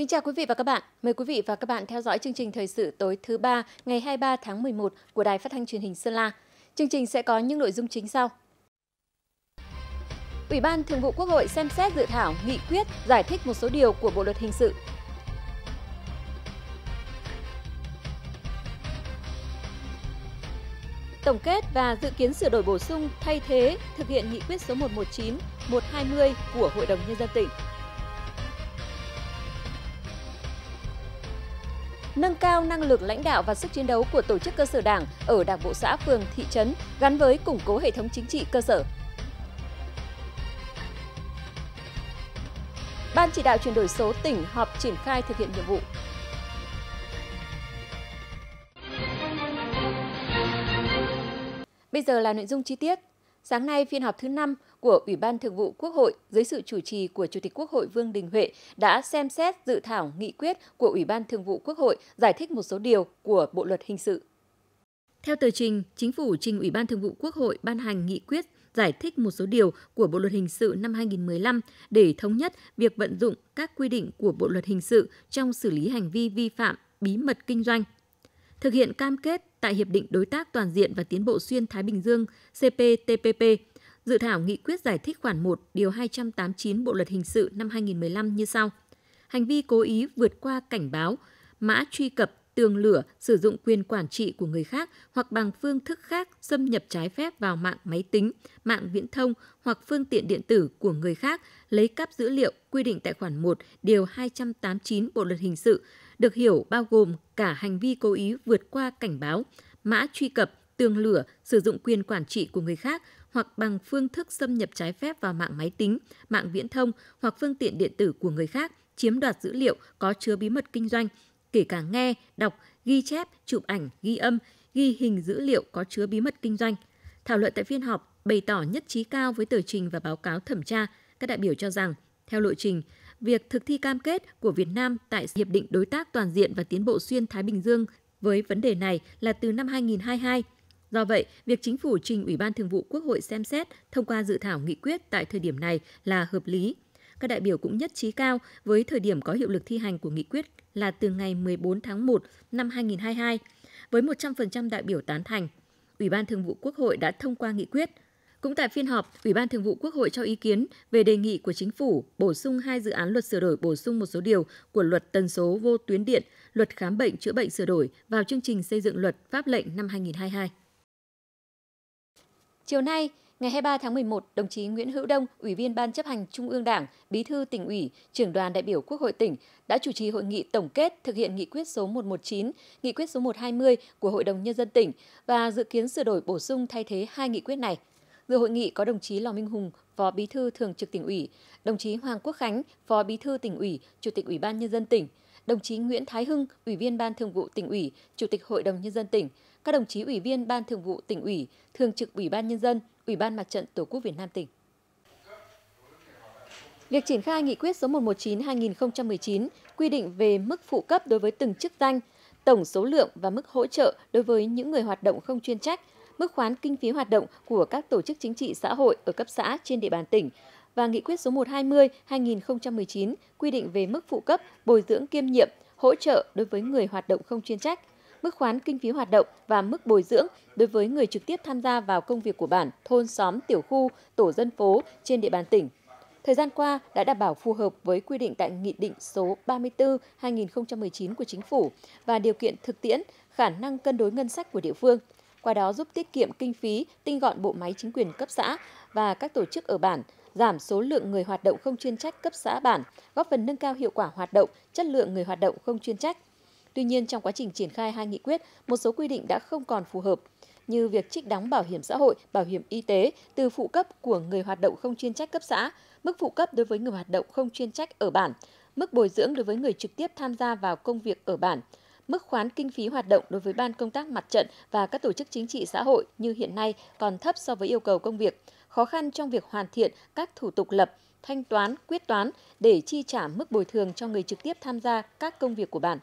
Kính chào quý vị và các bạn. Mời quý vị và các bạn theo dõi chương trình thời sự tối thứ ba ngày 23 tháng 11 của Đài Phát thanh Truyền hình Sơn La. Chương trình sẽ có những nội dung chính sau. Ủy ban Thường vụ Quốc hội xem xét dự thảo nghị quyết giải thích một số điều của Bộ luật hình sự. Tổng kết và dự kiến sửa đổi bổ sung thay thế thực hiện nghị quyết số 119, 120 của Hội đồng nhân dân tỉnh nâng cao năng lực lãnh đạo và sức chiến đấu của tổ chức cơ sở đảng ở đảng bộ xã phường thị trấn gắn với củng cố hệ thống chính trị cơ sở. Ban chỉ đạo chuyển đổi số tỉnh họp triển khai thực hiện nhiệm vụ. Bây giờ là nội dung chi tiết. Sáng nay, phiên họp thứ 5 của Ủy ban Thường vụ Quốc hội dưới sự chủ trì của Chủ tịch Quốc hội Vương Đình Huệ đã xem xét dự thảo nghị quyết của Ủy ban Thường vụ Quốc hội giải thích một số điều của Bộ luật hình sự. Theo tờ trình, Chính phủ trình Ủy ban Thường vụ Quốc hội ban hành nghị quyết giải thích một số điều của Bộ luật hình sự năm 2015 để thống nhất việc vận dụng các quy định của Bộ luật hình sự trong xử lý hành vi vi phạm bí mật kinh doanh thực hiện cam kết tại Hiệp định Đối tác Toàn diện và Tiến bộ Xuyên Thái Bình Dương CPTPP, dự thảo nghị quyết giải thích khoản 1 điều 289 Bộ Luật Hình sự năm 2015 như sau. Hành vi cố ý vượt qua cảnh báo, mã truy cập, tường lửa, sử dụng quyền quản trị của người khác hoặc bằng phương thức khác xâm nhập trái phép vào mạng máy tính, mạng viễn thông hoặc phương tiện điện tử của người khác lấy cắp dữ liệu quy định tại khoản 1 điều 289 Bộ luật hình sự được hiểu bao gồm cả hành vi cố ý vượt qua cảnh báo, mã truy cập, tường lửa, sử dụng quyền quản trị của người khác hoặc bằng phương thức xâm nhập trái phép vào mạng máy tính, mạng viễn thông hoặc phương tiện điện tử của người khác, chiếm đoạt dữ liệu có chứa bí mật kinh doanh, kể cả nghe, đọc, ghi chép, chụp ảnh, ghi âm, ghi hình dữ liệu có chứa bí mật kinh doanh. Thảo luận tại phiên họp, bày tỏ nhất trí cao với tờ trình và báo cáo thẩm tra, các đại biểu cho rằng theo lộ trình, việc thực thi cam kết của Việt Nam tại Hiệp định Đối tác Toàn diện và Tiến bộ Xuyên Thái Bình Dương với vấn đề này là từ năm 2022. Do vậy, việc chính phủ trình Ủy ban Thường vụ Quốc hội xem xét thông qua dự thảo nghị quyết tại thời điểm này là hợp lý. Các đại biểu cũng nhất trí cao với thời điểm có hiệu lực thi hành của nghị quyết là từ ngày 14 tháng 1 năm 2022, với 100% đại biểu tán thành. Ủy ban Thường vụ Quốc hội đã thông qua nghị quyết – cũng tại phiên họp, Ủy ban Thường vụ Quốc hội cho ý kiến về đề nghị của chính phủ bổ sung hai dự án luật sửa đổi bổ sung một số điều của luật tần số vô tuyến điện, luật khám bệnh chữa bệnh sửa đổi vào chương trình xây dựng luật pháp lệnh năm 2022. Chiều nay, ngày 23 tháng 11, đồng chí Nguyễn Hữu Đông, Ủy viên Ban chấp hành Trung ương Đảng, Bí thư tỉnh ủy, trưởng đoàn đại biểu Quốc hội tỉnh đã chủ trì hội nghị tổng kết thực hiện nghị quyết số 119, nghị quyết số 120 của Hội đồng Nhân dân tỉnh và dự kiến sửa đổi bổ sung thay thế hai nghị quyết này – Dự hội nghị có đồng chí Lò Minh Hùng, Phó Bí thư Thường trực tỉnh ủy, đồng chí Hoàng Quốc Khánh, Phó Bí thư tỉnh ủy, Chủ tịch Ủy ban nhân dân tỉnh, đồng chí Nguyễn Thái Hưng, Ủy viên Ban Thường vụ tỉnh ủy, Chủ tịch Hội đồng nhân dân tỉnh, các đồng chí Ủy viên Ban Thường vụ tỉnh ủy, Thường trực Ủy ban nhân dân, Ủy ban Mặt trận Tổ quốc Việt Nam tỉnh. Việc triển khai nghị quyết số 119/2019 quy định về mức phụ cấp đối với từng chức danh, tổng số lượng và mức hỗ trợ đối với những người hoạt động không chuyên trách, mức khoán kinh phí hoạt động của các tổ chức chính trị xã hội ở cấp xã trên địa bàn tỉnh và nghị quyết số 120/2019 quy định về mức phụ cấp, bồi dưỡng kiêm nhiệm, hỗ trợ đối với người hoạt động không chuyên trách, mức khoán kinh phí hoạt động và mức bồi dưỡng đối với người trực tiếp tham gia vào công việc của bản, thôn, xóm, tiểu khu, tổ dân phố trên địa bàn tỉnh. Thời gian qua đã đảm bảo phù hợp với quy định tại Nghị định số 34/2019 của Chính phủ và điều kiện thực tiễn, khả năng cân đối ngân sách của địa phương – qua đó giúp tiết kiệm kinh phí, tinh gọn bộ máy chính quyền cấp xã và các tổ chức ở bản, giảm số lượng người hoạt động không chuyên trách cấp xã bản, góp phần nâng cao hiệu quả hoạt động, chất lượng người hoạt động không chuyên trách. Tuy nhiên, trong quá trình triển khai hai nghị quyết, một số quy định đã không còn phù hợp như việc trích đóng bảo hiểm xã hội, bảo hiểm y tế từ phụ cấp của người hoạt động không chuyên trách cấp xã, mức phụ cấp đối với người hoạt động không chuyên trách ở bản, mức bồi dưỡng đối với người trực tiếp tham gia vào công việc ở bản, mức khoán kinh phí hoạt động đối với ban công tác mặt trận và các tổ chức chính trị xã hội như hiện nay còn thấp so với yêu cầu công việc, khó khăn trong việc hoàn thiện các thủ tục lập, thanh toán, quyết toán để chi trả mức bồi thường cho người trực tiếp tham gia các công việc của bản.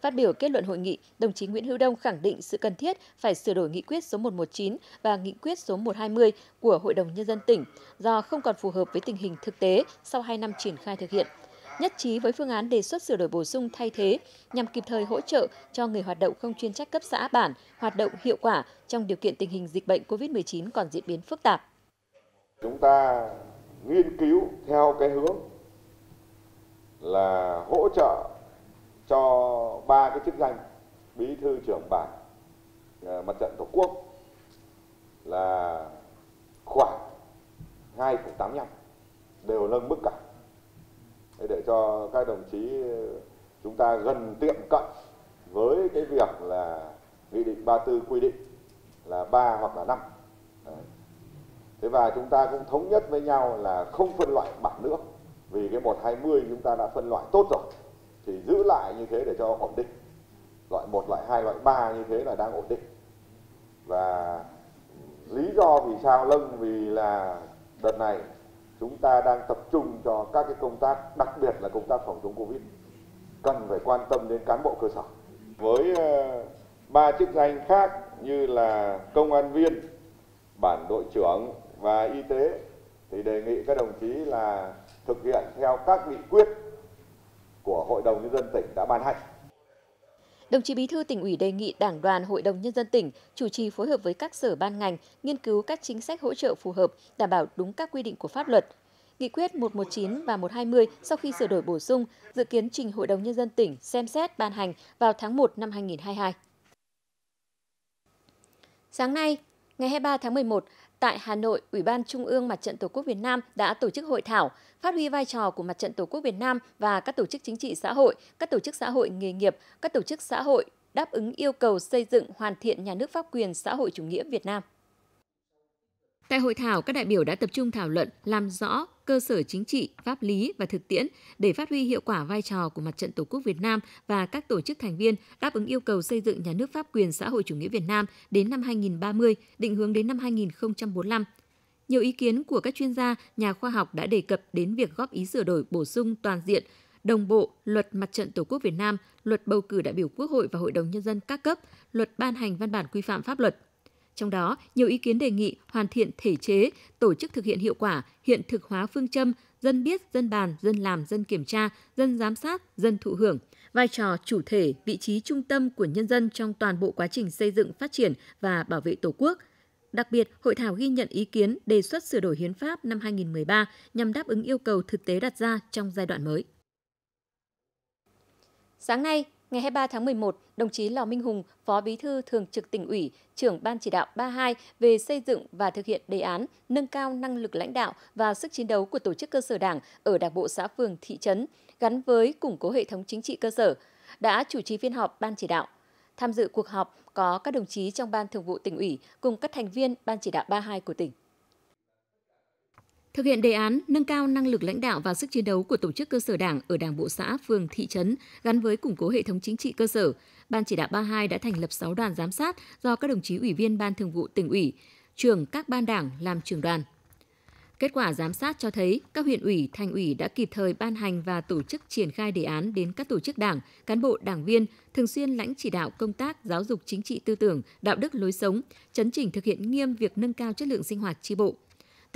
Phát biểu kết luận hội nghị, đồng chí Nguyễn Hữu Đông khẳng định sự cần thiết phải sửa đổi nghị quyết số 119 và nghị quyết số 120 của Hội đồng Nhân dân tỉnh do không còn phù hợp với tình hình thực tế sau 2 năm triển khai thực hiện – nhất trí với phương án đề xuất sửa đổi bổ sung thay thế nhằm kịp thời hỗ trợ cho người hoạt động không chuyên trách cấp xã bản hoạt động hiệu quả trong điều kiện tình hình dịch bệnh COVID-19 còn diễn biến phức tạp. Chúng ta nghiên cứu theo cái hướng là hỗ trợ cho ba cái chức danh bí thư trưởng bản ờ, mặt trận tổ quốc là khoảng 2,85 đều nâng mức cả cho các đồng chí chúng ta gần tiệm cận với cái việc là nghị định 34 quy định là 3 hoặc là 5. Thế và chúng ta cũng thống nhất với nhau là không phân loại bản nữa, vì cái 120 chúng ta đã phân loại tốt rồi thì giữ lại như thế để cho ổn định. Loại 1, loại 2, loại 3 như thế là đang ổn định. Và lý do vì sao lưng vì là đợt này chúng ta đang tập trung cho các cái công tác đặc biệt là công tác phòng chống covid cần phải quan tâm đến cán bộ cơ sở với ờ, ba chức danh khác như là công an viên bản đội trưởng và y tế thì đề nghị các đồng chí là thực hiện theo các nghị quyết của hội đồng nhân dân tỉnh đã ban hành Đồng chí Bí thư tỉnh ủy đề nghị Đảng đoàn Hội đồng nhân dân tỉnh chủ trì phối hợp với các sở ban ngành nghiên cứu các chính sách hỗ trợ phù hợp, đảm bảo đúng các quy định của pháp luật. Nghị quyết 119 và 120 sau khi sửa đổi bổ sung dự kiến trình Hội đồng nhân dân tỉnh xem xét ban hành vào tháng 1 năm 2022. Sáng nay, ngày 23 tháng 11, Tại Hà Nội, Ủy ban Trung ương Mặt trận Tổ quốc Việt Nam đã tổ chức hội thảo phát huy vai trò của Mặt trận Tổ quốc Việt Nam và các tổ chức chính trị xã hội, các tổ chức xã hội nghề nghiệp, các tổ chức xã hội đáp ứng yêu cầu xây dựng hoàn thiện nhà nước pháp quyền xã hội chủ nghĩa Việt Nam. Tại hội thảo, các đại biểu đã tập trung thảo luận, làm rõ cơ sở chính trị, pháp lý và thực tiễn để phát huy hiệu quả vai trò của Mặt trận Tổ quốc Việt Nam và các tổ chức thành viên đáp ứng yêu cầu xây dựng nhà nước pháp quyền xã hội chủ nghĩa Việt Nam đến năm 2030, định hướng đến năm 2045. Nhiều ý kiến của các chuyên gia, nhà khoa học đã đề cập đến việc góp ý sửa đổi bổ sung toàn diện, đồng bộ luật mặt trận Tổ quốc Việt Nam, luật bầu cử đại biểu Quốc hội và Hội đồng Nhân dân các cấp, luật ban hành văn bản quy phạm pháp luật. Trong đó, nhiều ý kiến đề nghị hoàn thiện thể chế, tổ chức thực hiện hiệu quả, hiện thực hóa phương châm dân biết, dân bàn, dân làm, dân kiểm tra, dân giám sát, dân thụ hưởng, vai trò chủ thể, vị trí trung tâm của nhân dân trong toàn bộ quá trình xây dựng, phát triển và bảo vệ Tổ quốc. Đặc biệt, hội thảo ghi nhận ý kiến đề xuất sửa đổi hiến pháp năm 2013 nhằm đáp ứng yêu cầu thực tế đặt ra trong giai đoạn mới. Sáng nay, Ngày 23 tháng 11, đồng chí Lò Minh Hùng, Phó Bí thư Thường trực tỉnh ủy, trưởng Ban chỉ đạo 32 về xây dựng và thực hiện đề án nâng cao năng lực lãnh đạo và sức chiến đấu của tổ chức cơ sở đảng ở Đảng bộ xã phường thị trấn gắn với củng cố hệ thống chính trị cơ sở, đã chủ trì phiên họp Ban chỉ đạo. Tham dự cuộc họp có các đồng chí trong Ban Thường vụ tỉnh ủy cùng các thành viên Ban chỉ đạo 32 của tỉnh. Thực hiện đề án nâng cao năng lực lãnh đạo và sức chiến đấu của tổ chức cơ sở Đảng ở Đảng bộ xã, phường, thị trấn gắn với củng cố hệ thống chính trị cơ sở, Ban chỉ đạo 32 đã thành lập 6 đoàn giám sát do các đồng chí ủy viên Ban Thường vụ tỉnh ủy, trưởng các ban đảng làm trưởng đoàn. Kết quả giám sát cho thấy các huyện ủy, thành ủy đã kịp thời ban hành và tổ chức triển khai đề án đến các tổ chức đảng, cán bộ, đảng viên, thường xuyên lãnh chỉ đạo công tác giáo dục chính trị tư tưởng, đạo đức lối sống, chấn chỉnh thực hiện nghiêm việc nâng cao chất lượng sinh hoạt tri bộ,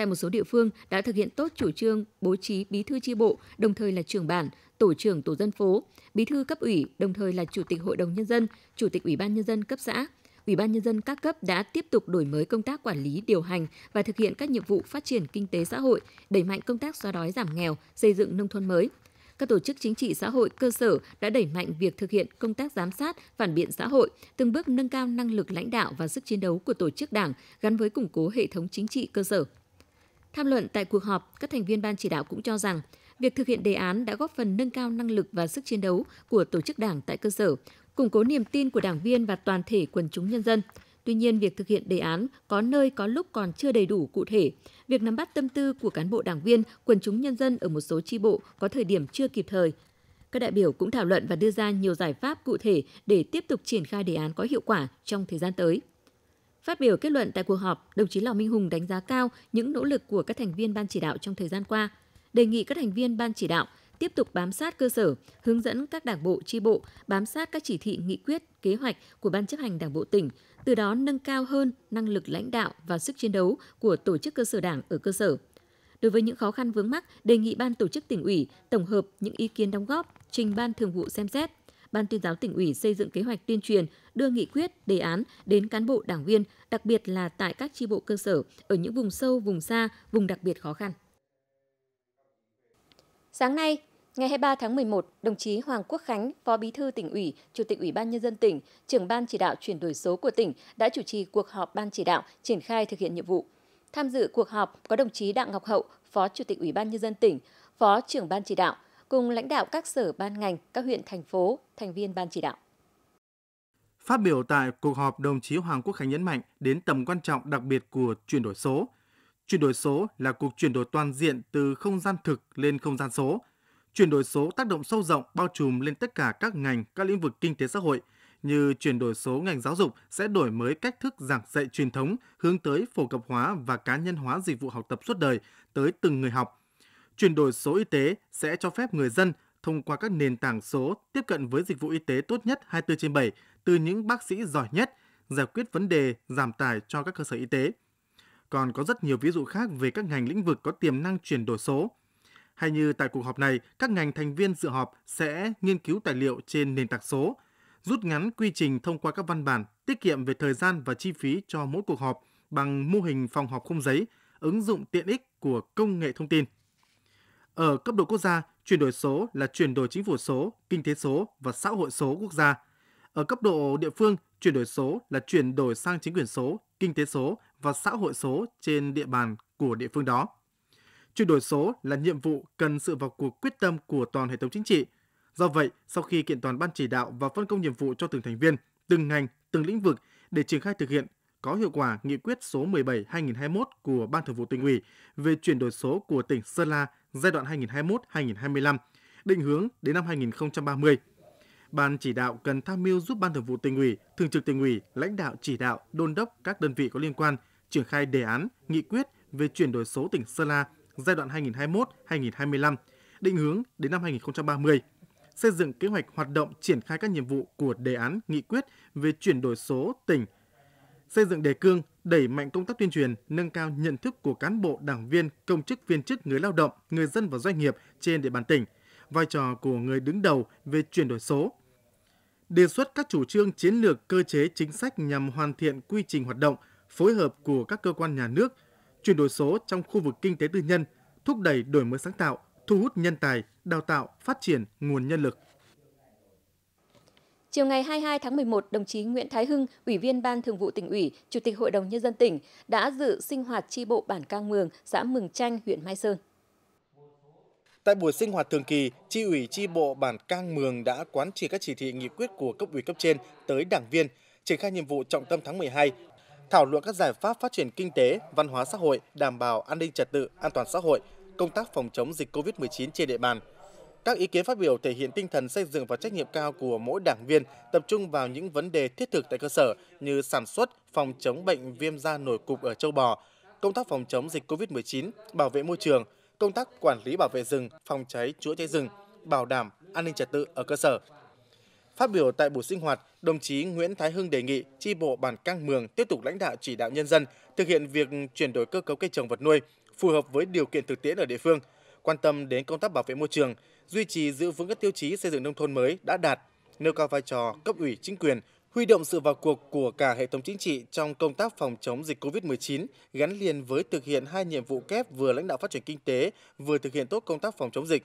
Tại một số địa phương đã thực hiện tốt chủ trương bố trí bí thư chi bộ, đồng thời là trưởng bản, tổ trưởng tổ dân phố, bí thư cấp ủy, đồng thời là chủ tịch hội đồng nhân dân, chủ tịch ủy ban nhân dân cấp xã. Ủy ban nhân dân các cấp đã tiếp tục đổi mới công tác quản lý, điều hành và thực hiện các nhiệm vụ phát triển kinh tế xã hội, đẩy mạnh công tác xóa đói giảm nghèo, xây dựng nông thôn mới. Các tổ chức chính trị xã hội cơ sở đã đẩy mạnh việc thực hiện công tác giám sát, phản biện xã hội, từng bước nâng cao năng lực lãnh đạo và sức chiến đấu của tổ chức đảng gắn với củng cố hệ thống chính trị cơ sở. Tham luận tại cuộc họp, các thành viên ban chỉ đạo cũng cho rằng việc thực hiện đề án đã góp phần nâng cao năng lực và sức chiến đấu của tổ chức đảng tại cơ sở, củng cố niềm tin của đảng viên và toàn thể quần chúng nhân dân. Tuy nhiên, việc thực hiện đề án có nơi có lúc còn chưa đầy đủ cụ thể. Việc nắm bắt tâm tư của cán bộ đảng viên, quần chúng nhân dân ở một số chi bộ có thời điểm chưa kịp thời. Các đại biểu cũng thảo luận và đưa ra nhiều giải pháp cụ thể để tiếp tục triển khai đề án có hiệu quả trong thời gian tới. Phát biểu kết luận tại cuộc họp, đồng chí Lò Minh Hùng đánh giá cao những nỗ lực của các thành viên ban chỉ đạo trong thời gian qua, đề nghị các thành viên ban chỉ đạo tiếp tục bám sát cơ sở, hướng dẫn các đảng bộ chi bộ bám sát các chỉ thị nghị quyết, kế hoạch của ban chấp hành Đảng bộ tỉnh, từ đó nâng cao hơn năng lực lãnh đạo và sức chiến đấu của tổ chức cơ sở đảng ở cơ sở. Đối với những khó khăn vướng mắc, đề nghị ban tổ chức tỉnh ủy tổng hợp những ý kiến đóng góp, trình ban thường vụ xem xét, Ban tuyên giáo tỉnh ủy xây dựng kế hoạch tuyên truyền, đưa nghị quyết, đề án đến cán bộ đảng viên, đặc biệt là tại các tri bộ cơ sở ở những vùng sâu, vùng xa, vùng đặc biệt khó khăn. Sáng nay, Ngày 23 tháng 11, đồng chí Hoàng Quốc Khánh, Phó Bí thư tỉnh ủy, Chủ tịch Ủy ban nhân dân tỉnh, trưởng ban chỉ đạo chuyển đổi số của tỉnh đã chủ trì cuộc họp ban chỉ đạo triển khai thực hiện nhiệm vụ. Tham dự cuộc họp có đồng chí Đặng Ngọc Hậu, Phó Chủ tịch Ủy ban nhân dân tỉnh, Phó trưởng ban chỉ đạo, cùng lãnh đạo các sở ban ngành, các huyện, thành phố, thành viên ban chỉ đạo. Phát biểu tại cuộc họp, đồng chí Hoàng Quốc Khánh nhấn mạnh đến tầm quan trọng đặc biệt của chuyển đổi số. Chuyển đổi số là cuộc chuyển đổi toàn diện từ không gian thực lên không gian số. Chuyển đổi số tác động sâu rộng bao trùm lên tất cả các ngành, các lĩnh vực kinh tế xã hội như chuyển đổi số ngành giáo dục sẽ đổi mới cách thức giảng dạy truyền thống hướng tới phổ cập hóa và cá nhân hóa dịch vụ học tập suốt đời tới từng người học Chuyển đổi số y tế sẽ cho phép người dân thông qua các nền tảng số tiếp cận với dịch vụ y tế tốt nhất 24 trên 7 từ những bác sĩ giỏi nhất, giải quyết vấn đề giảm tải cho các cơ sở y tế. Còn có rất nhiều ví dụ khác về các ngành lĩnh vực có tiềm năng chuyển đổi số. Hay như tại cuộc họp này, các ngành thành viên dự họp sẽ nghiên cứu tài liệu trên nền tảng số, rút ngắn quy trình thông qua các văn bản, tiết kiệm về thời gian và chi phí cho mỗi cuộc họp bằng mô hình phòng họp không giấy, ứng dụng tiện ích của công nghệ thông tin. Ở cấp độ quốc gia, chuyển đổi số là chuyển đổi chính phủ số, kinh tế số và xã hội số quốc gia. Ở cấp độ địa phương, chuyển đổi số là chuyển đổi sang chính quyền số, kinh tế số và xã hội số trên địa bàn của địa phương đó. Chuyển đổi số là nhiệm vụ cần sự vào cuộc quyết tâm của toàn hệ thống chính trị. Do vậy, sau khi kiện toàn ban chỉ đạo và phân công nhiệm vụ cho từng thành viên, từng ngành, từng lĩnh vực để triển khai thực hiện có hiệu quả nghị quyết số 17/2021 của Ban Thường vụ tỉnh ủy về chuyển đổi số của tỉnh Sơn La giai đoạn 2021-2025, định hướng đến năm 2030. Ban chỉ đạo cần tham mưu giúp Ban Thường vụ tỉnh ủy, Thường trực tỉnh ủy, lãnh đạo chỉ đạo, đôn đốc các đơn vị có liên quan triển khai đề án, nghị quyết về chuyển đổi số tỉnh Sơn La giai đoạn 2021-2025, định hướng đến năm 2030 xây dựng kế hoạch hoạt động triển khai các nhiệm vụ của đề án nghị quyết về chuyển đổi số tỉnh xây dựng đề cương, đẩy mạnh công tác tuyên truyền, nâng cao nhận thức của cán bộ, đảng viên, công chức viên chức, người lao động, người dân và doanh nghiệp trên địa bàn tỉnh, vai trò của người đứng đầu về chuyển đổi số, đề xuất các chủ trương chiến lược cơ chế chính sách nhằm hoàn thiện quy trình hoạt động, phối hợp của các cơ quan nhà nước, chuyển đổi số trong khu vực kinh tế tư nhân, thúc đẩy đổi mới sáng tạo, thu hút nhân tài, đào tạo, phát triển nguồn nhân lực. Chiều ngày 22 tháng 11, đồng chí Nguyễn Thái Hưng, Ủy viên Ban Thường vụ tỉnh ủy, Chủ tịch Hội đồng Nhân dân tỉnh đã dự sinh hoạt tri bộ bản Cang Mường, xã Mường Chanh, huyện Mai Sơn. Tại buổi sinh hoạt thường kỳ, tri ủy tri bộ bản Cang Mường đã quán triệt các chỉ thị nghị quyết của cấp ủy cấp trên tới đảng viên, triển khai nhiệm vụ trọng tâm tháng 12, thảo luận các giải pháp phát triển kinh tế, văn hóa xã hội, đảm bảo an ninh trật tự, an toàn xã hội, công tác phòng chống dịch COVID-19 trên địa bàn – các ý kiến phát biểu thể hiện tinh thần xây dựng và trách nhiệm cao của mỗi đảng viên, tập trung vào những vấn đề thiết thực tại cơ sở như sản xuất, phòng chống bệnh viêm da nổi cục ở châu bò, công tác phòng chống dịch COVID-19, bảo vệ môi trường, công tác quản lý bảo vệ rừng, phòng cháy chữa cháy rừng, bảo đảm an ninh trật tự ở cơ sở. Phát biểu tại buổi sinh hoạt, đồng chí Nguyễn Thái Hưng đề nghị tri bộ bản căng Mường tiếp tục lãnh đạo chỉ đạo nhân dân thực hiện việc chuyển đổi cơ cấu cây trồng vật nuôi phù hợp với điều kiện thực tiễn ở địa phương, quan tâm đến công tác bảo vệ môi trường, duy trì giữ vững các tiêu chí xây dựng nông thôn mới đã đạt, nêu cao vai trò cấp ủy chính quyền, huy động sự vào cuộc của cả hệ thống chính trị trong công tác phòng chống dịch COVID-19 gắn liền với thực hiện hai nhiệm vụ kép vừa lãnh đạo phát triển kinh tế, vừa thực hiện tốt công tác phòng chống dịch.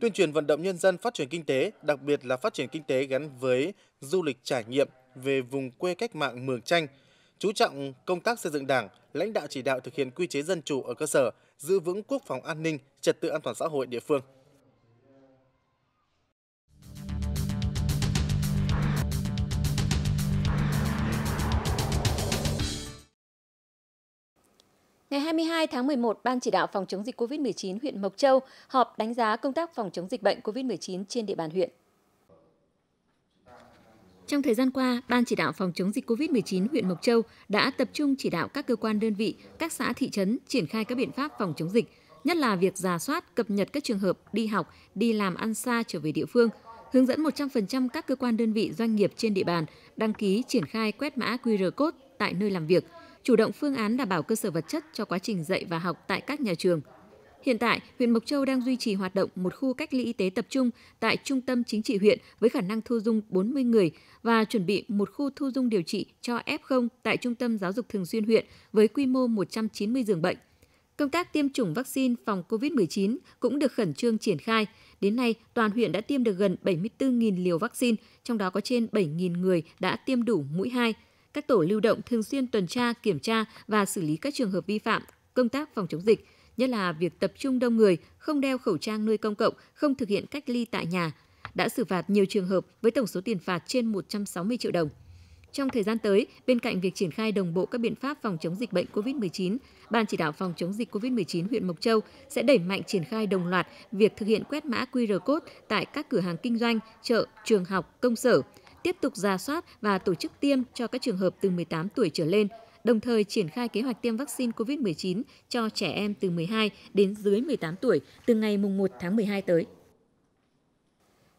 Tuyên truyền vận động nhân dân phát triển kinh tế, đặc biệt là phát triển kinh tế gắn với du lịch trải nghiệm về vùng quê cách mạng Mường Chanh, chú trọng công tác xây dựng Đảng, lãnh đạo chỉ đạo thực hiện quy chế dân chủ ở cơ sở, giữ vững quốc phòng an ninh, trật tự an toàn xã hội địa phương. Ngày 22 tháng 11, Ban chỉ đạo phòng chống dịch COVID-19 huyện Mộc Châu họp đánh giá công tác phòng chống dịch bệnh COVID-19 trên địa bàn huyện. Trong thời gian qua, Ban chỉ đạo phòng chống dịch COVID-19 huyện Mộc Châu đã tập trung chỉ đạo các cơ quan đơn vị, các xã thị trấn triển khai các biện pháp phòng chống dịch, nhất là việc giả soát, cập nhật các trường hợp đi học, đi làm ăn xa trở về địa phương, hướng dẫn 100% các cơ quan đơn vị doanh nghiệp trên địa bàn đăng ký triển khai quét mã QR code tại nơi làm việc – chủ động phương án đảm bảo cơ sở vật chất cho quá trình dạy và học tại các nhà trường. Hiện tại, huyện Mộc Châu đang duy trì hoạt động một khu cách ly y tế tập trung tại trung tâm chính trị huyện với khả năng thu dung 40 người và chuẩn bị một khu thu dung điều trị cho F0 tại trung tâm giáo dục thường xuyên huyện với quy mô 190 giường bệnh. Công tác tiêm chủng vaccine phòng COVID-19 cũng được khẩn trương triển khai. Đến nay, toàn huyện đã tiêm được gần 74.000 liều vaccine, trong đó có trên 7.000 người đã tiêm đủ mũi 2 các tổ lưu động thường xuyên tuần tra, kiểm tra và xử lý các trường hợp vi phạm công tác phòng chống dịch, nhất là việc tập trung đông người, không đeo khẩu trang nơi công cộng, không thực hiện cách ly tại nhà, đã xử phạt nhiều trường hợp với tổng số tiền phạt trên 160 triệu đồng. Trong thời gian tới, bên cạnh việc triển khai đồng bộ các biện pháp phòng chống dịch bệnh COVID-19, Ban chỉ đạo phòng chống dịch COVID-19 huyện Mộc Châu sẽ đẩy mạnh triển khai đồng loạt việc thực hiện quét mã QR code tại các cửa hàng kinh doanh, chợ, trường học, công sở – tiếp tục ra soát và tổ chức tiêm cho các trường hợp từ 18 tuổi trở lên, đồng thời triển khai kế hoạch tiêm vaccine COVID-19 cho trẻ em từ 12 đến dưới 18 tuổi từ ngày 1 tháng 12 tới.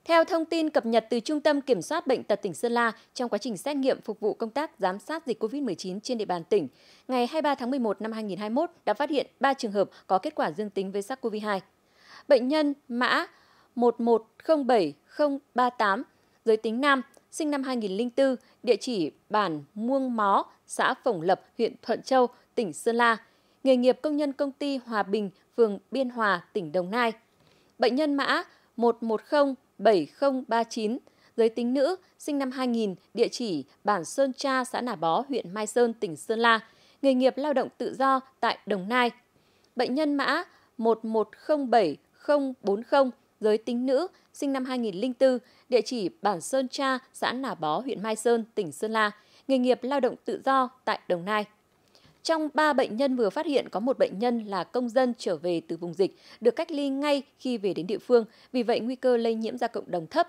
Theo thông tin cập nhật từ Trung tâm Kiểm soát Bệnh tật tỉnh Sơn La, trong quá trình xét nghiệm phục vụ công tác giám sát dịch COVID-19 trên địa bàn tỉnh, ngày 23 tháng 11 năm 2021 đã phát hiện 3 trường hợp có kết quả dương tính với SARS-CoV-2. Bệnh nhân mã 1107038, giới tính nam, sinh năm 2004, địa chỉ bản Muông Mó, xã Phổng Lập, huyện Thuận Châu, tỉnh Sơn La, nghề nghiệp công nhân công ty Hòa Bình, phường Biên Hòa, tỉnh Đồng Nai. Bệnh nhân mã 1107039, giới tính nữ, sinh năm 2000, địa chỉ bản Sơn Tra, xã Nà Bó, huyện Mai Sơn, tỉnh Sơn La, nghề nghiệp lao động tự do tại Đồng Nai. Bệnh nhân mã 1107040, giới tính nữ, sinh năm 2004, địa chỉ Bản Sơn Cha, xã Nà Bó, huyện Mai Sơn, tỉnh Sơn La, nghề nghiệp lao động tự do tại Đồng Nai. Trong 3 bệnh nhân vừa phát hiện có một bệnh nhân là công dân trở về từ vùng dịch, được cách ly ngay khi về đến địa phương, vì vậy nguy cơ lây nhiễm ra cộng đồng thấp.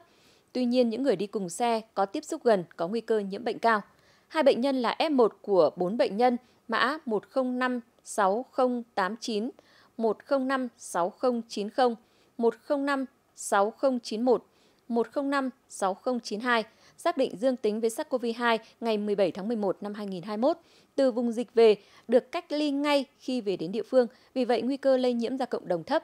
Tuy nhiên, những người đi cùng xe có tiếp xúc gần có nguy cơ nhiễm bệnh cao. Hai bệnh nhân là F1 của 4 bệnh nhân mã 1056089, 1056090 105 6091, 105 6092 xác định dương tính với SARS-CoV-2 ngày 17 tháng 11 năm 2021 từ vùng dịch về được cách ly ngay khi về đến địa phương, vì vậy nguy cơ lây nhiễm ra cộng đồng thấp.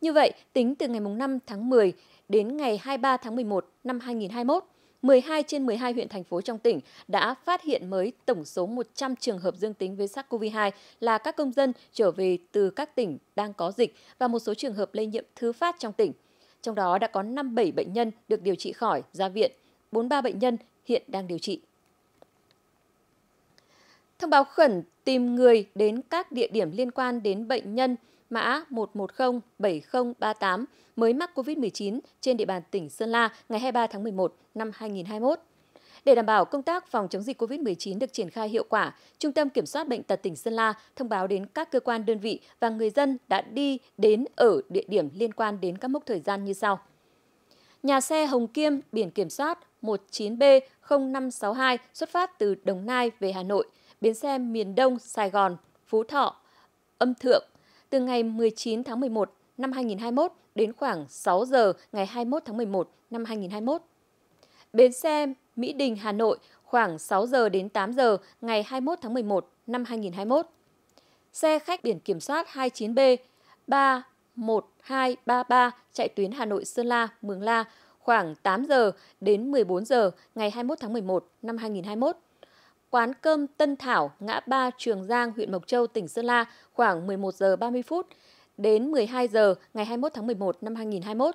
Như vậy, tính từ ngày 5 tháng 10 đến ngày 23 tháng 11 năm 2021, 12 trên 12 huyện thành phố trong tỉnh đã phát hiện mới tổng số 100 trường hợp dương tính với SARS-CoV-2 là các công dân trở về từ các tỉnh đang có dịch và một số trường hợp lây nhiễm thứ phát trong tỉnh. Trong đó đã có 57 bệnh nhân được điều trị khỏi, ra viện, 43 bệnh nhân hiện đang điều trị. Thông báo khẩn tìm người đến các địa điểm liên quan đến bệnh nhân mã 1107038 mới mắc COVID-19 trên địa bàn tỉnh Sơn La ngày 23 tháng 11 năm 2021. Để đảm bảo công tác phòng chống dịch COVID-19 được triển khai hiệu quả, Trung tâm Kiểm soát Bệnh tật tỉnh Sơn La thông báo đến các cơ quan đơn vị và người dân đã đi đến ở địa điểm liên quan đến các mốc thời gian như sau. Nhà xe Hồng Kiêm biển kiểm soát 19B0562 xuất phát từ Đồng Nai về Hà Nội, bến xe miền Đông Sài Gòn, Phú Thọ, Âm Thượng, từ ngày 19 tháng 11 năm 2021 đến khoảng 6 giờ ngày 21 tháng 11 năm 2021. Bến xe Mỹ Đình, Hà Nội khoảng 6 giờ đến 8 giờ ngày 21 tháng 11 năm 2021. Xe khách biển kiểm soát 29B 31233 chạy tuyến Hà Nội Sơn La, Mường La khoảng 8 giờ đến 14 giờ ngày 21 tháng 11 năm 2021 quán cơm Tân Thảo, ngã ba Trường Giang, huyện Mộc Châu, tỉnh Sơn La khoảng 11 giờ 30 phút đến 12 giờ ngày 21 tháng 11 năm 2021.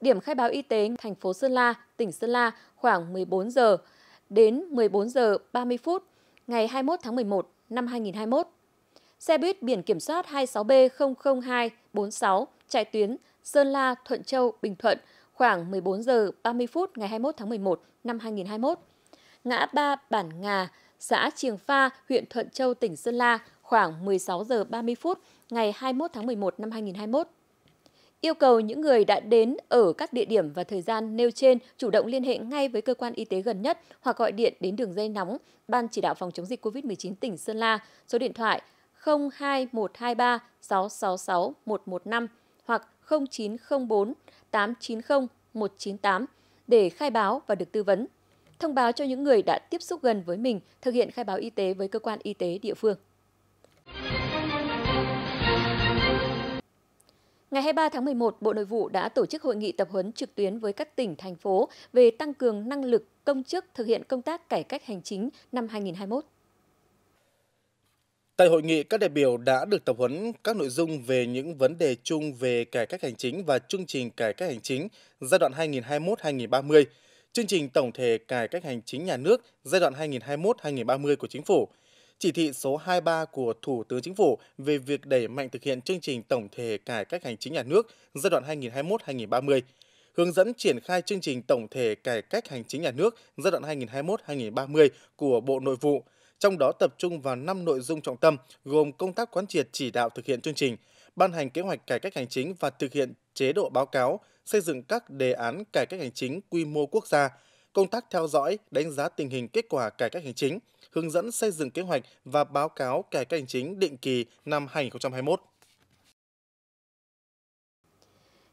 Điểm khai báo y tế thành phố Sơn La, tỉnh Sơn La khoảng 14 giờ đến 14 giờ 30 phút ngày 21 tháng 11 năm 2021. Xe buýt biển kiểm soát 26B00246 chạy tuyến Sơn La, Thuận Châu, Bình Thuận khoảng 14 giờ 30 phút ngày 21 tháng 11 năm 2021 ngã ba Bản Ngà, xã Triềng Pha, huyện Thuận Châu, tỉnh Sơn La khoảng 16 giờ 30 phút ngày 21 tháng 11 năm 2021. Yêu cầu những người đã đến ở các địa điểm và thời gian nêu trên chủ động liên hệ ngay với cơ quan y tế gần nhất hoặc gọi điện đến đường dây nóng Ban chỉ đạo phòng chống dịch COVID-19 tỉnh Sơn La, số điện thoại 02123 666 115 hoặc 0904 890 198 để khai báo và được tư vấn thông báo cho những người đã tiếp xúc gần với mình thực hiện khai báo y tế với cơ quan y tế địa phương. Ngày 23 tháng 11, Bộ Nội vụ đã tổ chức hội nghị tập huấn trực tuyến với các tỉnh, thành phố về tăng cường năng lực công chức thực hiện công tác cải cách hành chính năm 2021. Tại hội nghị, các đại biểu đã được tập huấn các nội dung về những vấn đề chung về cải cách hành chính và chương trình cải cách hành chính giai đoạn 2021-2030 chương trình tổng thể cải cách hành chính nhà nước giai đoạn 2021-2030 của chính phủ, chỉ thị số 23 của Thủ tướng Chính phủ về việc đẩy mạnh thực hiện chương trình tổng thể cải cách hành chính nhà nước giai đoạn 2021-2030, hướng dẫn triển khai chương trình tổng thể cải cách hành chính nhà nước giai đoạn 2021-2030 của Bộ Nội vụ, trong đó tập trung vào 5 nội dung trọng tâm gồm công tác quán triệt chỉ đạo thực hiện chương trình, ban hành kế hoạch cải cách hành chính và thực hiện chế độ báo cáo, xây dựng các đề án cải cách hành chính quy mô quốc gia, công tác theo dõi, đánh giá tình hình kết quả cải cách hành chính, hướng dẫn xây dựng kế hoạch và báo cáo cải cách hành chính định kỳ năm 2021.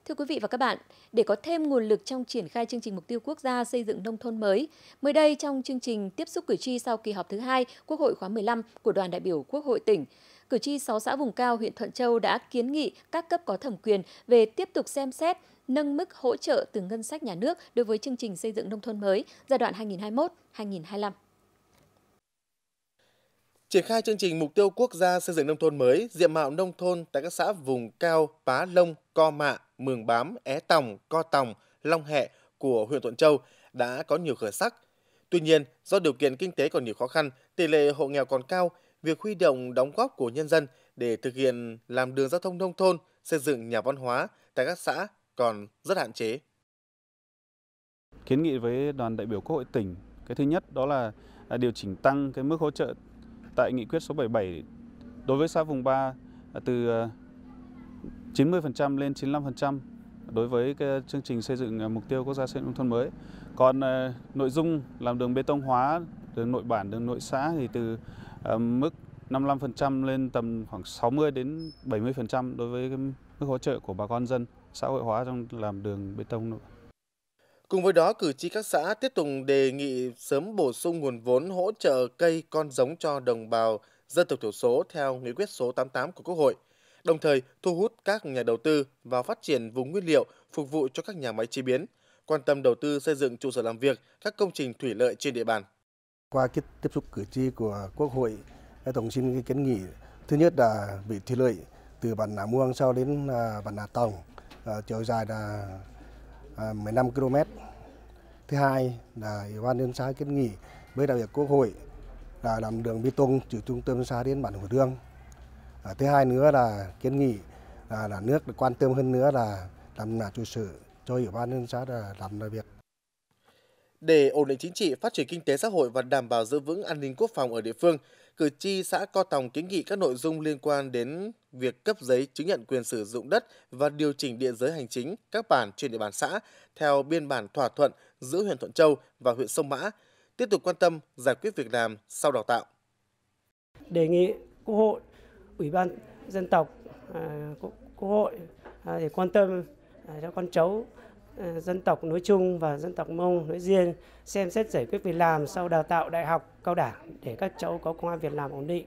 Thưa quý vị và các bạn, để có thêm nguồn lực trong triển khai chương trình mục tiêu quốc gia xây dựng nông thôn mới, mới đây trong chương trình tiếp xúc cử tri sau kỳ họp thứ hai Quốc hội khóa 15 của đoàn đại biểu Quốc hội tỉnh, cử tri 6 xã vùng cao huyện Thuận Châu đã kiến nghị các cấp có thẩm quyền về tiếp tục xem xét nâng mức hỗ trợ từ ngân sách nhà nước đối với chương trình xây dựng nông thôn mới giai đoạn 2021-2025. Triển khai chương trình mục tiêu quốc gia xây dựng nông thôn mới, diện mạo nông thôn tại các xã vùng cao Pá Lông, Co Mạ, Mường Bám, É Tòng, Co Tòng, Long Hẹ của huyện Thuận Châu đã có nhiều khởi sắc. Tuy nhiên, do điều kiện kinh tế còn nhiều khó khăn, tỷ lệ hộ nghèo còn cao, việc huy động đóng góp của nhân dân để thực hiện làm đường giao thông nông thôn, xây dựng nhà văn hóa tại các xã còn rất hạn chế. Kiến nghị với đoàn đại biểu Quốc hội tỉnh, cái thứ nhất đó là à, điều chỉnh tăng cái mức hỗ trợ tại nghị quyết số 77 đối với xã vùng 3 à, từ 90% à, lên 95% đối với cái chương trình xây dựng mục tiêu quốc gia xây nông thôn mới. Còn nội dung làm đường bê tông hóa, đường nội bản, đường nội xã thì từ mức 55% lên tầm khoảng 60 đến 70% đối với cái mức hỗ trợ của bà con dân xã hội hóa trong làm đường bê tông nữa. Cùng với đó, cử tri các xã tiếp tục đề nghị sớm bổ sung nguồn vốn hỗ trợ cây con giống cho đồng bào dân tộc thiểu số theo nghị quyết số 88 của Quốc hội, đồng thời thu hút các nhà đầu tư vào phát triển vùng nguyên liệu phục vụ cho các nhà máy chế biến, quan tâm đầu tư xây dựng trụ sở làm việc, các công trình thủy lợi trên địa bàn. Qua kết tiếp xúc cử tri của Quốc hội, tổng xin kiến nghị thứ nhất là bị thủy lợi từ bản Nà Muông sau đến à, bản Nà Tòng Ờ, chiều dài là 15 ờ, km. Thứ hai là Ủy ban nhân xã kiến nghị với đại biểu Quốc hội là làm đường bê tông từ trung tâm xã đến bản Hồ Đương. Ờ, thứ hai nữa là kiến nghị là, là nước quan tâm hơn nữa là làm nhà trụ sở cho Ủy ban nhân xã là làm đại việc. Để ổn định chính trị, phát triển kinh tế xã hội và đảm bảo giữ vững an ninh quốc phòng ở địa phương, cử tri xã Co Tòng kiến nghị các nội dung liên quan đến việc cấp giấy chứng nhận quyền sử dụng đất và điều chỉnh địa giới hành chính các bản trên địa bàn xã theo biên bản thỏa thuận giữa huyện Thuận Châu và huyện Sông Mã, tiếp tục quan tâm giải quyết việc làm sau đào tạo. Đề nghị Quốc hội, Ủy ban dân tộc, à, Quốc hội à, để quan tâm à, cho con cháu Ờ, dân tộc nói chung và dân tộc Mông nói riêng xem xét giải quyết việc làm sau đào tạo đại học, cao đẳng để các cháu có công an việc làm ổn định.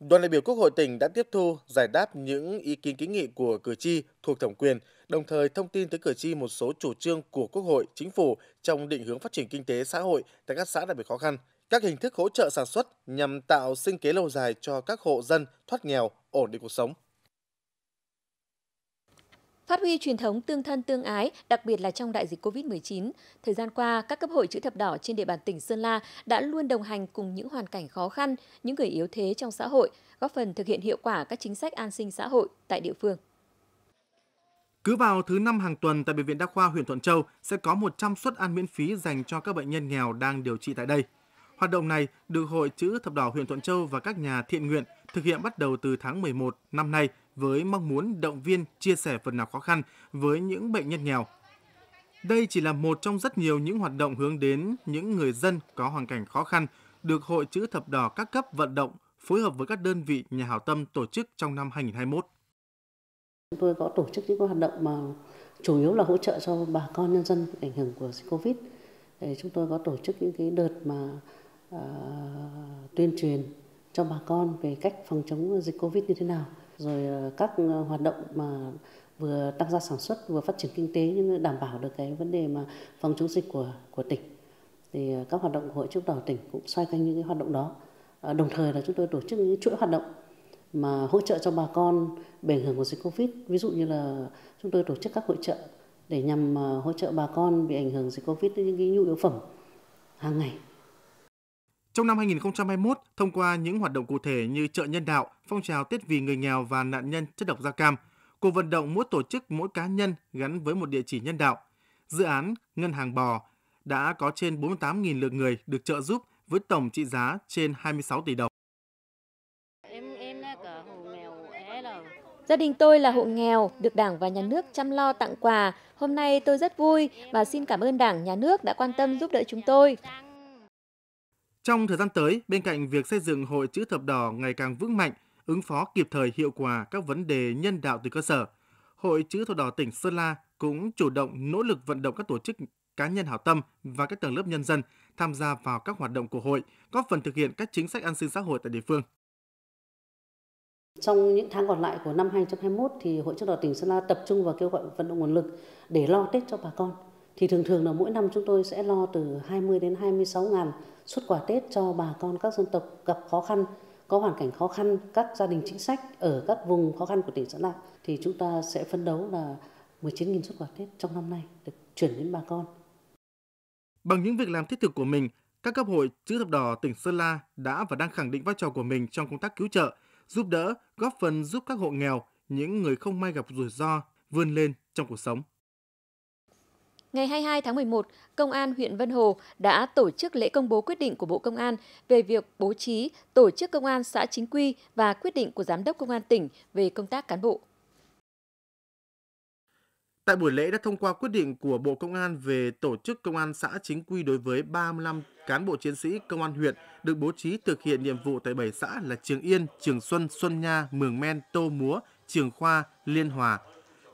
Đoàn đại biểu Quốc hội tỉnh đã tiếp thu, giải đáp những ý kiến kiến nghị của cử tri thuộc thẩm quyền, đồng thời thông tin tới cử tri một số chủ trương của Quốc hội, Chính phủ trong định hướng phát triển kinh tế xã hội tại các xã đặc biệt khó khăn, các hình thức hỗ trợ sản xuất nhằm tạo sinh kế lâu dài cho các hộ dân thoát nghèo, ổn định cuộc sống. Phát huy truyền thống tương thân tương ái, đặc biệt là trong đại dịch COVID-19, thời gian qua, các cấp hội chữ thập đỏ trên địa bàn tỉnh Sơn La đã luôn đồng hành cùng những hoàn cảnh khó khăn, những người yếu thế trong xã hội, góp phần thực hiện hiệu quả các chính sách an sinh xã hội tại địa phương. Cứ vào thứ năm hàng tuần tại Bệnh viện Đa khoa huyện Thuận Châu sẽ có 100 suất ăn miễn phí dành cho các bệnh nhân nghèo đang điều trị tại đây. Hoạt động này được Hội Chữ Thập Đỏ huyện Thuận Châu và các nhà thiện nguyện thực hiện bắt đầu từ tháng 11 năm nay với mong muốn động viên chia sẻ phần nào khó khăn với những bệnh nhân nghèo. Đây chỉ là một trong rất nhiều những hoạt động hướng đến những người dân có hoàn cảnh khó khăn được Hội Chữ Thập Đỏ các cấp vận động phối hợp với các đơn vị nhà hảo tâm tổ chức trong năm 2021. Chúng tôi có tổ chức những hoạt động mà chủ yếu là hỗ trợ cho bà con nhân dân ảnh hưởng của dịch Covid. Chúng tôi có tổ chức những cái đợt mà Ờ, tuyên truyền cho bà con về cách phòng chống dịch Covid như thế nào, rồi ờ, các ờ, hoạt động mà vừa tăng gia sản xuất vừa phát triển kinh tế nhưng đảm bảo được cái vấn đề mà phòng chống dịch của của tỉnh thì các hoạt động của hội chữ đỏ tỉnh cũng xoay quanh những cái hoạt động đó đồng thời là chúng tôi tổ chức những chuỗi hoạt động mà hỗ trợ cho bà con bị ảnh hưởng của dịch covid ví dụ như là chúng tôi tổ chức các hội trợ để nhằm hỗ trợ bà con bị ảnh hưởng dịch covid những cái nhu yếu phẩm hàng ngày trong năm 2021, thông qua những hoạt động cụ thể như chợ nhân đạo, phong trào Tết vì người nghèo và nạn nhân chất độc da cam, cuộc vận động mỗi tổ chức mỗi cá nhân gắn với một địa chỉ nhân đạo. Dự án Ngân hàng Bò đã có trên 48.000 lượt người được trợ giúp với tổng trị giá trên 26 tỷ đồng. Gia đình tôi là hộ nghèo, được Đảng và Nhà nước chăm lo tặng quà. Hôm nay tôi rất vui và xin cảm ơn Đảng, Nhà nước đã quan tâm giúp đỡ chúng tôi. Trong thời gian tới, bên cạnh việc xây dựng Hội Chữ Thập Đỏ ngày càng vững mạnh, ứng phó kịp thời hiệu quả các vấn đề nhân đạo từ cơ sở, Hội Chữ Thập Đỏ tỉnh Sơn La cũng chủ động nỗ lực vận động các tổ chức cá nhân hảo tâm và các tầng lớp nhân dân tham gia vào các hoạt động của hội, góp phần thực hiện các chính sách an sinh xã hội tại địa phương. Trong những tháng còn lại của năm 2021 thì Hội chữ thập đỏ tỉnh Sơn La tập trung vào kêu gọi vận động nguồn lực để lo Tết cho bà con. Thì thường thường là mỗi năm chúng tôi sẽ lo từ 20 đến 26 ngàn xuất quà Tết cho bà con các dân tộc gặp khó khăn, có hoàn cảnh khó khăn, các gia đình chính sách ở các vùng khó khăn của tỉnh Sơn La thì chúng ta sẽ phấn đấu là 19.000 xuất quà Tết trong năm nay được chuyển đến bà con. Bằng những việc làm thiết thực của mình, các cấp hội chữ thập đỏ tỉnh Sơn La đã và đang khẳng định vai trò của mình trong công tác cứu trợ, giúp đỡ, góp phần giúp các hộ nghèo, những người không may gặp rủi ro vươn lên trong cuộc sống ngày 22 tháng 11, Công an huyện Vân Hồ đã tổ chức lễ công bố quyết định của Bộ Công an về việc bố trí tổ chức công an xã chính quy và quyết định của Giám đốc Công an tỉnh về công tác cán bộ. Tại buổi lễ đã thông qua quyết định của Bộ Công an về tổ chức công an xã chính quy đối với 35 cán bộ chiến sĩ công an huyện được bố trí thực hiện nhiệm vụ tại 7 xã là Trường Yên, Trường Xuân, Xuân Nha, Mường Men, Tô Múa, Trường Khoa, Liên Hòa.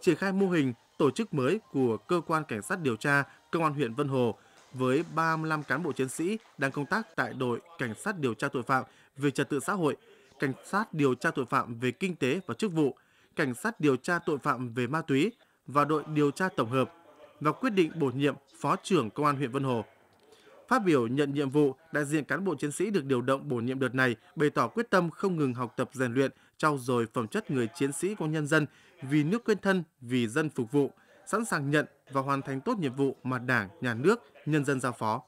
Triển khai mô hình tổ chức mới của cơ quan cảnh sát điều tra công an huyện Vân Hồ với 35 cán bộ chiến sĩ đang công tác tại đội cảnh sát điều tra tội phạm về trật tự xã hội, cảnh sát điều tra tội phạm về kinh tế và chức vụ, cảnh sát điều tra tội phạm về ma túy và đội điều tra tổng hợp và quyết định bổ nhiệm phó trưởng công an huyện Vân Hồ. Phát biểu nhận nhiệm vụ, đại diện cán bộ chiến sĩ được điều động bổ nhiệm đợt này bày tỏ quyết tâm không ngừng học tập rèn luyện, trau dồi phẩm chất người chiến sĩ của nhân dân vì nước quên thân, vì dân phục vụ, sẵn sàng nhận và hoàn thành tốt nhiệm vụ mà Đảng, Nhà nước, nhân dân giao phó.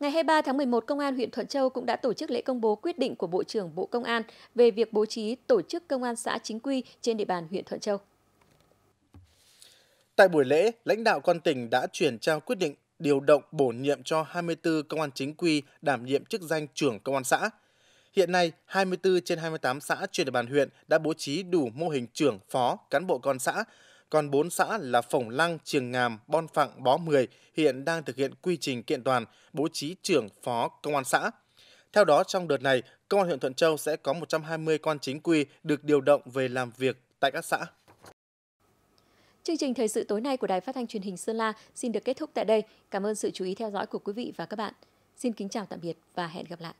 Ngày 23 tháng 11, Công an huyện Thuận Châu cũng đã tổ chức lễ công bố quyết định của Bộ trưởng Bộ Công an về việc bố trí tổ chức công an xã chính quy trên địa bàn huyện Thuận Châu. Tại buổi lễ, lãnh đạo con tỉnh đã chuyển trao quyết định điều động bổ nhiệm cho 24 công an chính quy đảm nhiệm chức danh trưởng công an xã – Hiện nay, 24 trên 28 xã trên địa bàn huyện đã bố trí đủ mô hình trưởng, phó, cán bộ con xã, còn 4 xã là Phổng Lăng, trường Ngàm, Bon Phạng, Bó 10 hiện đang thực hiện quy trình kiện toàn, bố trí trưởng, phó, công an xã. Theo đó, trong đợt này, Công an huyện Thuận Châu sẽ có 120 con chính quy được điều động về làm việc tại các xã. Chương trình thời sự tối nay của Đài Phát thanh Truyền hình Sơn La xin được kết thúc tại đây. Cảm ơn sự chú ý theo dõi của quý vị và các bạn. Xin kính chào tạm biệt và hẹn gặp lại.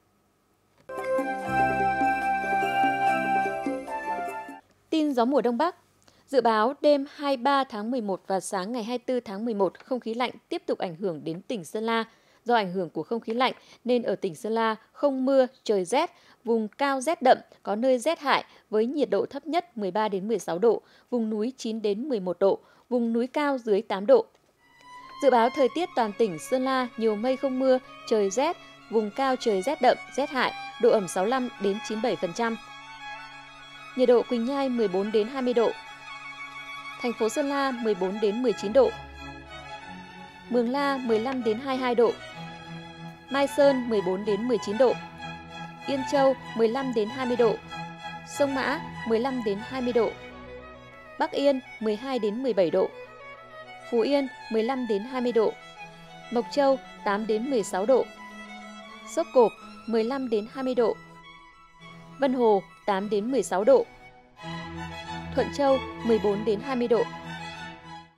Tin gió mùa Đông Bắc Dự báo đêm 23 tháng 11 và sáng ngày 24 tháng 11, không khí lạnh tiếp tục ảnh hưởng đến tỉnh Sơn La. Do ảnh hưởng của không khí lạnh nên ở tỉnh Sơn La không mưa, trời rét, vùng cao rét đậm, có nơi rét hại với nhiệt độ thấp nhất 13 đến 16 độ, vùng núi 9 đến 11 độ, vùng núi cao dưới 8 độ. Dự báo thời tiết toàn tỉnh Sơn La nhiều mây không mưa, trời rét, vùng cao trời rét đậm, rét hại, độ ẩm 65 đến 97% nhiệt độ Quỳnh Nhai 14 đến 20 độ. Thành phố Sơn La 14 đến 19 độ. Mường La 15 đến 22 độ. Mai Sơn 14 đến 19 độ. Yên Châu 15 đến 20 độ. Sông Mã 15 đến 20 độ. Bắc Yên 12 đến 17 độ. Phú Yên 15 đến 20 độ. Mộc Châu 8 đến 16 độ. Sốc Cộp 15 đến 20 độ. Vân Hồ 8 đến 16 độ. Thuận Châu 14 đến 20 độ.